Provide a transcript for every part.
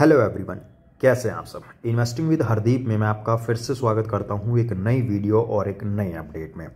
Hello everyone कैसे हैं आप सब इन्वेस्टिंग विद हरदीप में मैं आपका फिर से स्वागत करता हूं एक नई वीडियो और एक नई अपडेट में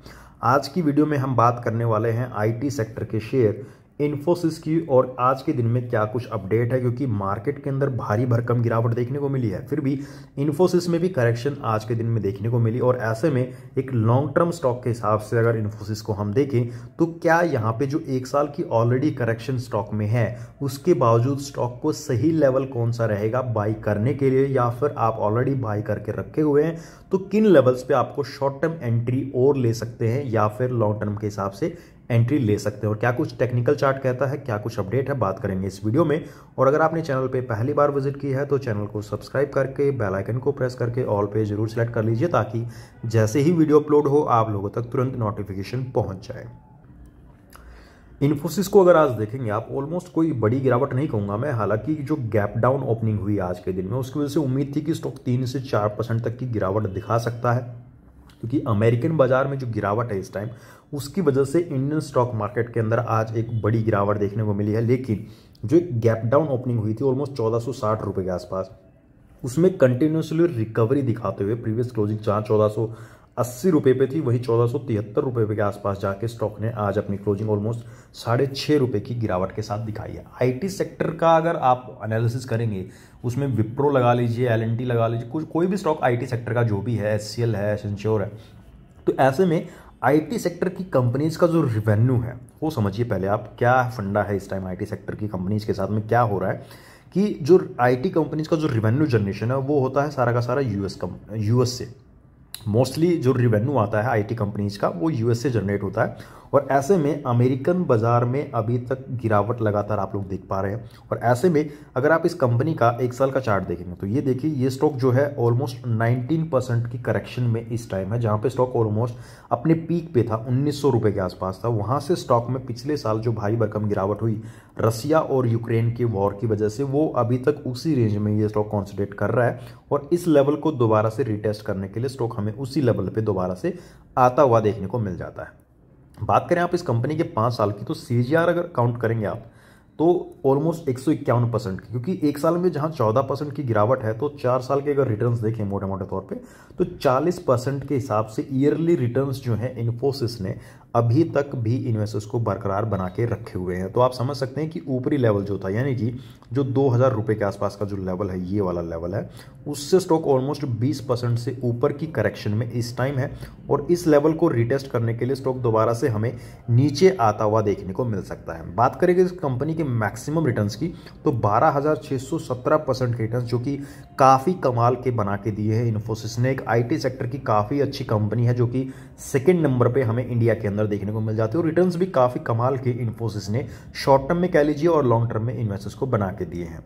आज की वीडियो में हम बात करने वाले हैं आईटी सेक्टर के शेयर इन्फोसिस की और आज के दिन में क्या कुछ अपडेट है क्योंकि मार्केट के अंदर भारी भरकम गिरावट देखने को मिली है फिर भी इन्फोसिस में भी करेक्शन आज के दिन में देखने को मिली और ऐसे में एक लॉन्ग टर्म स्टॉक के हिसाब से अगर इन्फोसिस को हम देखें तो क्या यहाँ पे जो एक साल की ऑलरेडी करेक्शन स्टॉक में है उसके बावजूद स्टॉक को सही लेवल कौन सा रहेगा बाई करने के लिए या फिर आप ऑलरेडी बाई करके रखे हुए हैं तो किन लेवल्स पर आपको शॉर्ट टर्म एंट्री और ले सकते हैं या फिर लॉन्ग टर्म के हिसाब से एंट्री ले सकते हैं और क्या कुछ टेक्निकल चार्ट कहता है क्या कुछ अपडेट है बात करेंगे इस वीडियो में और अगर आपने चैनल पे पहली बार विजिट की है तो चैनल को सब्सक्राइब करके बेल आइकन को प्रेस करके ऑल पे जरूर सेलेक्ट कर लीजिए ताकि जैसे ही वीडियो अपलोड हो आप लोगों तक तुरंत नोटिफिकेशन पहुंच जाए इन्फोसिस को अगर आज देखेंगे आप ऑलमोस्ट कोई बड़ी गिरावट नहीं कहूंगा मैं हालांकि जो गैप डाउन ओपनिंग हुई आज के दिन में उसकी वजह से उम्मीद थी कि स्टॉक तीन से चार परसेंट तक की गिरावट दिखा सकता है क्योंकि अमेरिकन बाजार में जो गिरावट है इस टाइम उसकी वजह से इंडियन स्टॉक मार्केट के अंदर आज एक बड़ी गिरावट देखने को मिली है लेकिन जो एक गैप डाउन ओपनिंग हुई थी ऑलमोस्ट चौदह रुपए के आसपास उसमें कंटिन्यूसली रिकवरी दिखाते हुए प्रीवियस क्लोजिंग जहाँ चौदह अस्सी रुपये पे थी वही चौदह सौ तिहत्तर रुपये के आसपास जाके स्टॉक ने आज अपनी क्लोजिंग ऑलमोस्ट साढ़े छः रुपये की गिरावट के साथ दिखाई है आईटी सेक्टर का अगर आप एनालिसिस करेंगे उसमें विप्रो लगा लीजिए एल लगा लीजिए कुछ कोई भी स्टॉक आईटी सेक्टर का जो भी है एस है सेंश्योर है तो ऐसे में आईटी सेक्टर की कंपनीज का जो रिवेन्यू है वो समझिए पहले आप क्या फंडा है इस टाइम आईटी सेक्टर की कंपनीज के साथ में क्या हो रहा है कि जो आईटी कंपनीज का जो रिवेन्यू जनरेशन है वो होता है सारा का सारा यूएस कम यूएस से मोस्टली जो रिवेन्यू आता है आईटी कंपनीज का वो यूएसए जनरेट होता है और ऐसे में अमेरिकन बाज़ार में अभी तक गिरावट लगातार आप लोग देख पा रहे हैं और ऐसे में अगर आप इस कंपनी का एक साल का चार्ट देखेंगे तो ये देखिए ये स्टॉक जो है ऑलमोस्ट 19 परसेंट की करेक्शन में इस टाइम है जहाँ पे स्टॉक ऑलमोस्ट अपने पीक पे था उन्नीस रुपए के आसपास था वहाँ से स्टॉक में पिछले साल जो भारी भरकम गिरावट हुई रसिया और यूक्रेन के वॉर की वजह से वो अभी तक उसी रेंज में ये स्टॉक कॉन्सनट्रेट कर रहा है और इस लेवल को दोबारा से रिटेस्ट करने के लिए स्टॉक हमें उसी लेवल पर दोबारा से आता हुआ देखने को मिल जाता है बात करें आप इस कंपनी के पाँच साल की तो सी अगर काउंट करेंगे आप तो ऑलमोस्ट एक सौ इक्यावन परसेंट की क्योंकि एक साल में जहां चौदह परसेंट की गिरावट है तो चार साल के अगर रिटर्न्स देखें मोटे मोटे तौर पे तो चालीस परसेंट के हिसाब से ईयरली रिटर्न्स जो है इन्फोसिस ने अभी तक भी इन्वेस्टर्स को बरकरार बना के रखे हुए हैं तो आप समझ सकते हैं कि ऊपरी लेवल जो था यानी कि जो दो हज़ार रुपये के आसपास का जो लेवल है ये वाला लेवल है उससे स्टॉक ऑलमोस्ट 20 परसेंट से ऊपर की करेक्शन में इस टाइम है और इस लेवल को रिटेस्ट करने के लिए स्टॉक दोबारा से हमें नीचे आता हुआ देखने को मिल सकता है बात करेंगे इस कंपनी के मैक्सिमम रिटर्न की तो बारह परसेंट के रिटर्न जो कि काफ़ी कमाल के बना के दिए हैं इन्फोसिस ने एक आई सेक्टर की काफ़ी अच्छी कंपनी है जो कि सेकेंड नंबर पर हमें इंडिया के अंदर अंदर देखने को मिल जाते हैं और रिटर्न भी काफ़ी कमाल के इन्फोसिस ने शॉर्ट टर्म में कह लीजिए और लॉन्ग टर्म में इन्वेस्टर्स को बना के दिए हैं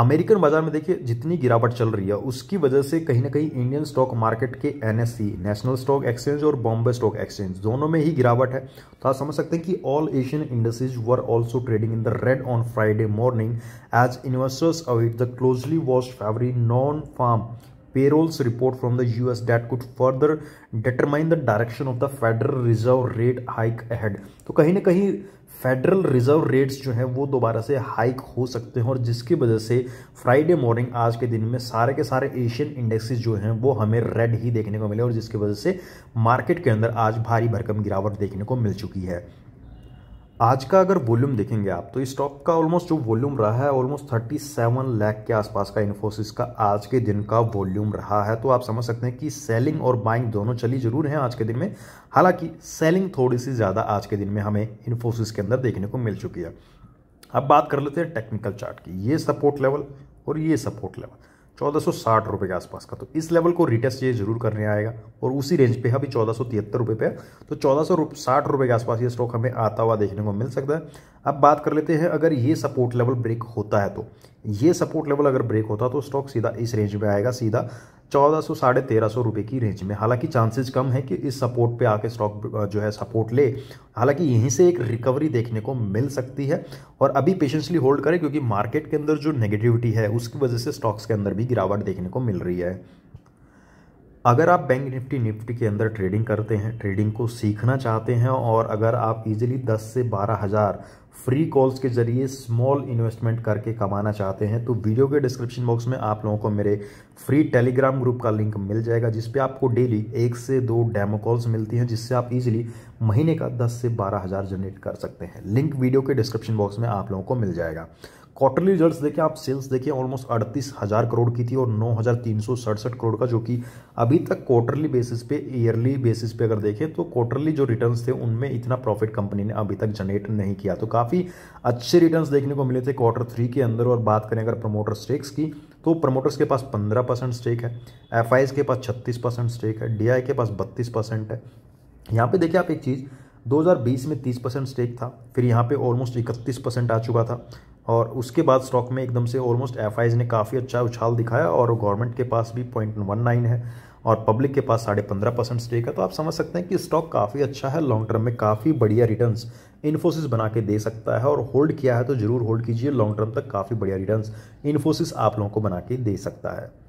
अमेरिकन बाजार में देखिए जितनी गिरावट चल रही है उसकी वजह से कहीं ना कहीं इंडियन स्टॉक मार्केट के एनएससी नेशनल स्टॉक एक्सचेंज और बॉम्बे स्टॉक एक्सचेंज दोनों में ही गिरावट है तो आप समझ सकते हैं कि all Asian industries were also trading in the red on Friday morning as investors await the closely watch February non farm payrolls report from the US that could further determine the direction of the Federal Reserve rate hike ahead. तो कहीं ना कहीं federal reserve rates जो हैं वो दोबारा से hike हो सकते हैं और जिसकी वजह से फ्राइडे मॉर्निंग आज के दिन में सारे के सारे एशियन इंडेक्सेस जो हैं वो हमें रेड ही देखने को मिले और जिसकी वजह से मार्केट के अंदर आज भारी भरकम गिरावट देखने को मिल चुकी है आज का अगर वॉल्यूम देखेंगे आप तो इस स्टॉक का ऑलमोस्ट जो वॉल्यूम रहा है ऑलमोस्ट थर्टी सेवन लैख के आसपास का इन्फोसिस का आज के दिन का वॉल्यूम रहा है तो आप समझ सकते हैं कि सेलिंग और बाइंग दोनों चली जरूर हैं आज के दिन में हालांकि सेलिंग थोड़ी सी ज़्यादा आज के दिन में हमें इन्फोसिस के अंदर देखने को मिल चुकी है अब बात कर लेते हैं टेक्निकल चार्ट की ये सपोर्ट लेवल और ये सपोर्ट लेवल चौदह रुपए के आसपास का तो इस लेवल को रिटेस्ट ये जरूर करने आएगा और उसी रेंज पे अभी चौदह सौ तिहत्तर रुपये पे तो चौदह सौ साठ रुपये के आसपास ये स्टॉक हमें आता हुआ देखने को मिल सकता है अब बात कर लेते हैं अगर ये सपोर्ट लेवल ब्रेक होता है तो ये सपोर्ट लेवल अगर ब्रेक होता तो स्टॉक सीधा इस रेंज में आएगा सीधा चौदह सौ साढ़े तेरह सौ रुपये की रेंज में हालांकि चांसेस कम है कि इस सपोर्ट पे आके स्टॉक जो है सपोर्ट ले हालांकि यहीं से एक रिकवरी देखने को मिल सकती है और अभी पेशेंसली होल्ड करें क्योंकि मार्केट के अंदर जो नेगेटिविटी है उसकी वजह से स्टॉक्स के अंदर भी गिरावट देखने को मिल रही है अगर आप बैंक निफ्टी निफ्टी के अंदर ट्रेडिंग करते हैं ट्रेडिंग को सीखना चाहते हैं और अगर आप इजीली 10 से बारह हज़ार फ्री कॉल्स के ज़रिए स्मॉल इन्वेस्टमेंट करके कमाना चाहते हैं तो वीडियो के डिस्क्रिप्शन बॉक्स में आप लोगों को मेरे फ्री टेलीग्राम ग्रुप का लिंक मिल जाएगा जिसपे आपको डेली एक से दो डेमो कॉल्स मिलती हैं जिससे आप इजीली महीने का 10 से बारह हज़ार जनरेट कर सकते हैं लिंक वीडियो के डिस्क्रिप्शन बॉक्स में आप लोगों को मिल जाएगा क्वार्टरली रिजल्ट्स देखें आप सेल्स देखें ऑलमोस्ट अड़तीस हज़ार करोड़ की थी और नौ हज़ार तीन सौ सड़सठ करोड़ का जो कि अभी तक क्वार्टरली बेसिस पे ईयरली बेसिस पे अगर देखें तो क्वार्टरली जो रिटर्न्स थे उनमें इतना प्रॉफिट कंपनी ने अभी तक जनरेट नहीं किया तो काफ़ी अच्छे रिटर्न्स देखने को मिले थे क्वार्टर थ्री के अंदर और बात करें अगर प्रमोटर स्टेक्स की तो प्रमोटर्स के पास पंद्रह परसेंट स्टेक है एफ के पास छत्तीस परसेंट स्टेक है डी के पास बत्तीस परसेंट है यहाँ पर देखिए आप एक चीज़ 2020 में 30 परसेंट स्टेक था फिर यहाँ पे ऑलमोस्ट 31 परसेंट आ चुका था और उसके बाद स्टॉक में एकदम से ऑलमोस्ट एफ ने काफ़ी अच्छा उछाल दिखाया और गवर्नमेंट के पास भी पॉइंट वन नाइन है और पब्लिक के पास साढ़े पंद्रह परसेंट स्टेक है तो आप समझ सकते हैं कि स्टॉक काफ़ी अच्छा है लॉन्ग टर्म में काफ़ी बढ़िया रिटर्न्स इन्फोसिस बना के दे सकता है और होल्ड किया है तो ज़रूर होल्ड कीजिए लॉन्ग टर्म तक काफ़ी बढ़िया रिटर्न्स इन्फोसिस आप लोगों को बना के दे सकता है